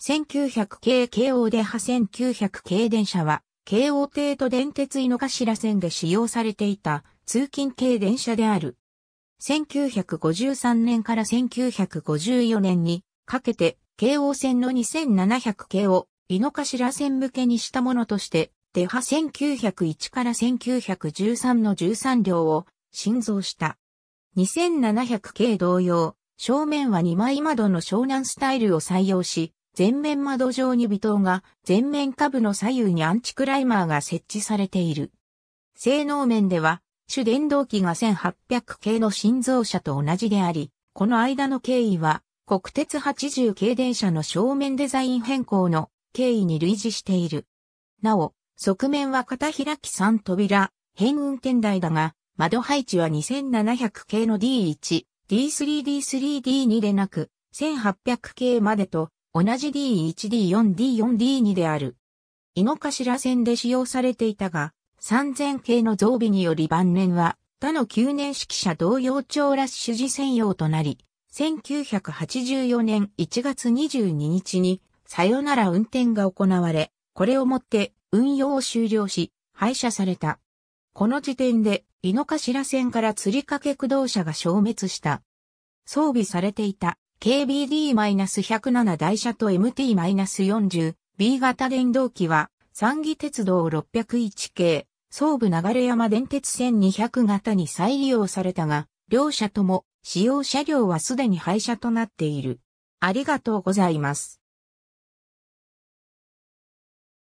1900系京王で派1900系電車は、京王帝都電鉄井の頭線で使用されていた通勤系電車である。1953年から1954年にかけて、京王線の2700系を井の頭線向けにしたものとして、出ハ1901から1913の13両を新造した。2700系同様、正面は2枚窓の湘南スタイルを採用し、前面窓上に微灯が、前面下部の左右にアンチクライマーが設置されている。性能面では、主電動機が1800系の新造車と同じであり、この間の経緯は、国鉄80系電車の正面デザイン変更の経緯に類似している。なお、側面は片開き3扉、変運転台だが、窓配置は2700系の D1、D3D3D2 でなく、1800系までと同じ D1D4D4D2 である。井の頭線で使用されていたが、3000系の増備により晩年は他の旧年式車同様長ラッシュ時専用となり、1984年1月22日にさよなら運転が行われ、これをもって運用を終了し、廃車された。この時点で井の頭線から釣り掛け駆動車が消滅した。装備されていた KBD-107 台車と MT-40、B 型電動機は、三義鉄道601系、総武流山電鉄1200型に再利用されたが、両車とも使用車両はすでに廃車となっている。ありがとうございます。